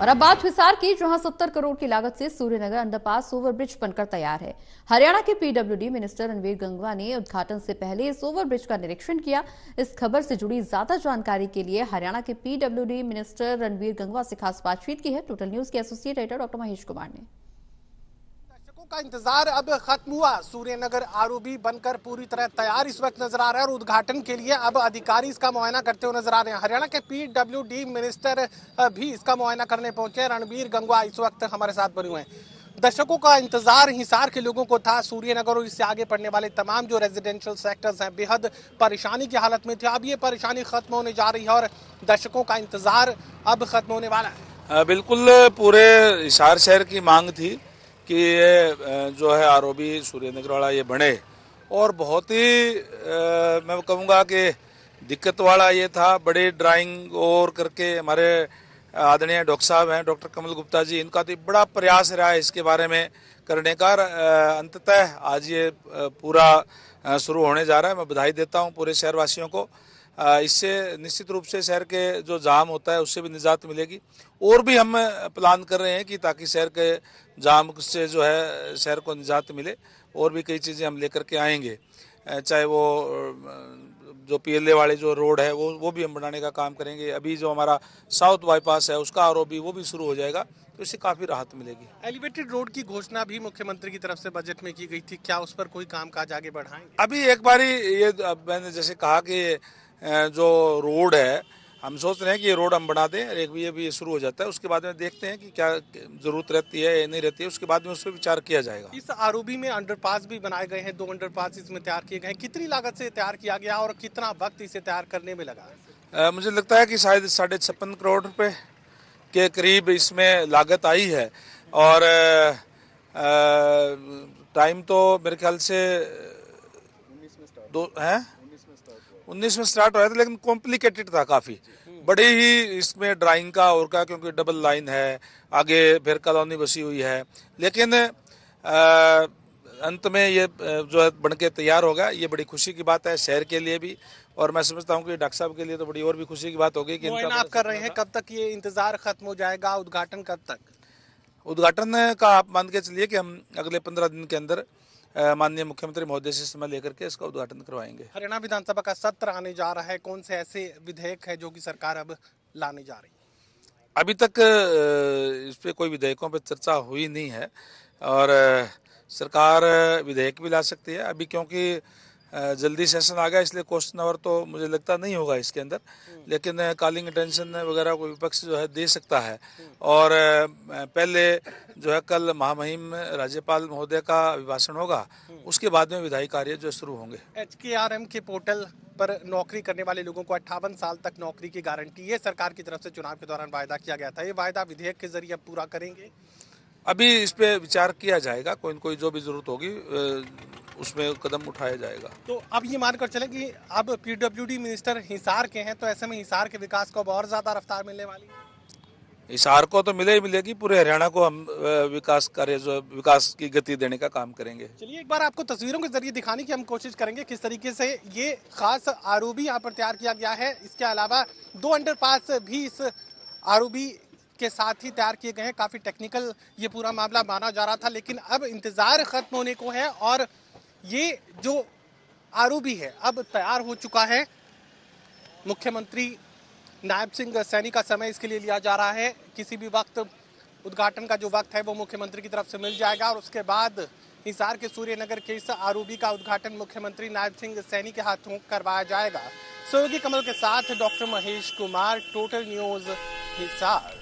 और अब बात हिसार की जहां 70 करोड़ की लागत से सूर्यनगर अंडरपास ओवरब्रिज बनकर तैयार है हरियाणा के पीडब्ल्यूडी मिनिस्टर रणवीर गंगवा ने उद्घाटन से पहले इस ओवरब्रिज का निरीक्षण किया इस खबर से जुड़ी ज्यादा जानकारी के लिए हरियाणा के पीडब्ल्यूडी मिनिस्टर रणवीर गंगवा से खास बातचीत की है टोटल न्यूज के associate editor doctor Mahesh Kumar ने का इंतजार अब खत्म हुआ सूर्यनगर आरओबी बनकर पूरी तरह तैयार इस वक्त नजर आ रहा है और उद्घाटन के लिए अब अधिकारी इसका मुआयना करते हुए नजर आ रहे हैं हरियाणा के पीडब्ल्यूडी मिनिस्टर भी इसका मुआयना करने पहुंचे रणबीर गंगवा इस वक्त हमारे साथ बने हुए हैं दशकों का इंतजार हिसार के लोगों को था सूर्यनगर और इससे आगे पड़ने वाले तमाम जो रेजिडेंशियल सेक्टर्स हैं बेहद परेशानी की हालत में थे अब ये परेशानी खत्म होने जा रही है और दशकों का इंतजार अब खत्म होने वाला है बिल्कुल पूरे हिसार शहर की मांग थी कि ये जो है आरोपी सुरेंद्र वाला ये बने और बहुत ही मैं कहूँगा कि दिक्कत वाला ये था बड़े ड्राइंग और करके हमारे आदरणीय डॉक्टर साहब हैं डॉक्टर कमल गुप्ता जी इनका तो बड़ा प्रयास रहा है इसके बारे में करने का अंततः आज ये पूरा शुरू होने जा रहा है मैं बधाई देता हूँ पूरे शहरवासियों को इससे निश्चित रूप से शहर के जो जाम होता है उससे भी निजात मिलेगी और भी हम प्लान कर रहे हैं कि ताकि शहर के जाम से जो है शहर को निजात मिले और भी कई चीज़ें हम लेकर के आएंगे चाहे वो जो पीएलए वाले जो रोड है वो वो भी हम बनाने का काम करेंगे अभी जो हमारा साउथ बाईपास है उसका आर वो भी शुरू हो जाएगा तो इससे काफ़ी राहत मिलेगी एलिवेटेड रोड की घोषणा भी मुख्यमंत्री की तरफ से बजट में की गई थी क्या उस पर कोई काम काज आगे बढ़ाएंगे अभी एक बारी ये मैंने जैसे कहा कि जो रोड है हम सोच रहे हैं कि ये रोड हम बना दें एक भी ये भी शुरू हो जाता है उसके बाद में देखते हैं कि क्या जरूरत रहती है या नहीं रहती है उसके बाद में उस पर विचार किया जाएगा इस आरूबी में अंडरपास भी बनाए गए हैं दो अंडरपास इसमें तैयार किए गए हैं कितनी लागत से तैयार किया गया और कितना वक्त इसे तैयार करने में लगा आ, मुझे लगता है कि शायद साढ़े छप्पन करोड़ रुपये के करीब इसमें लागत आई है और टाइम तो मेरे ख्याल से दो हैं उन्नीस में स्टार्ट हुआ था लेकिन कॉम्प्लिकेटेड था काफ़ी बड़े ही इसमें ड्राइंग का और का क्योंकि डबल लाइन है आगे फिर कॉलोनी बसी हुई है लेकिन अंत में ये जो है बन के तैयार गया ये बड़ी खुशी की बात है शहर के लिए भी और मैं समझता हूँ कि डॉक्टर साहब के लिए तो बड़ी और भी खुशी की बात होगी कि इनका आप कर रहे हैं कब तक ये इंतजार खत्म हो जाएगा उद्घाटन कब तक उद्घाटन का आप मान के चलिए कि हम अगले पंद्रह दिन के अंदर माननीय मुख्यमंत्री महोदय से समय लेकर के इसका उद्घाटन करवाएंगे हरियाणा विधानसभा का सत्र आने जा रहा है कौन से ऐसे विधेयक है जो की सरकार अब लाने जा रही है अभी तक इस पर कोई विधेयकों पर चर्चा हुई नहीं है और सरकार विधेयक भी ला सकती है अभी क्योंकि जल्दी सेशन आ गया इसलिए क्वेश्चन आवर तो मुझे लगता नहीं होगा इसके अंदर हम्म। लेकिन कॉलिंग अटेंशन वगैरह को विपक्ष जो है दे सकता है और पहले जो है कल महामहिम राज्यपाल महोदय का अभिभाषण होगा हम्म। उसके बाद में विधायी कार्य जो शुरू होंगे एच के आर एम के पोर्टल पर नौकरी करने वाले लोगों को अट्ठावन साल तक नौकरी की गारंटी ये सरकार की तरफ से चुनाव के दौरान वायदा किया गया था ये वायदा विधेयक के जरिए पूरा करेंगे अभी इस पर विचार किया जाएगा कोई कोई जो भी जरूरत होगी उसमें कदम उठाया जाएगा तो अब ये मानकर चले कि अब पीडब्ल्यूडी मिनिस्टर हिसार के हैं तो ऐसे में हिसार के विकास को अब और ज़्यादा रफ्तार मिलने वाली है हिसार को तो मिले ही मिलेगी पूरे हरियाणा को हम विकास कार्य जो विकास की गति देने का काम करेंगे चलिए एक बार आपको तस्वीरों के जरिए दिखाने की हम कोशिश करेंगे किस तरीके से ये खास आरूबी यहाँ पर तैयार किया गया है इसके अलावा दो अंडर भी इस आरूबी के साथ ही तैयार किए गए हैं काफ़ी टेक्निकल ये पूरा मामला माना जा रहा था लेकिन अब इंतज़ार ख़त्म होने को है और ये जो आरोपी है अब तैयार हो चुका है मुख्यमंत्री नायब सिंह सैनी का समय इसके लिए लिया जा रहा है किसी भी वक्त उद्घाटन का जो वक्त है वो मुख्यमंत्री की तरफ से मिल जाएगा और उसके बाद हिसार के सूर्यनगर के इस आरूबी का उद्घाटन मुख्यमंत्री नायब सिंह सैनी के हाथों करवाया जाएगा सहयोगी कमल के साथ doctor Mahesh Kumar total news Hisar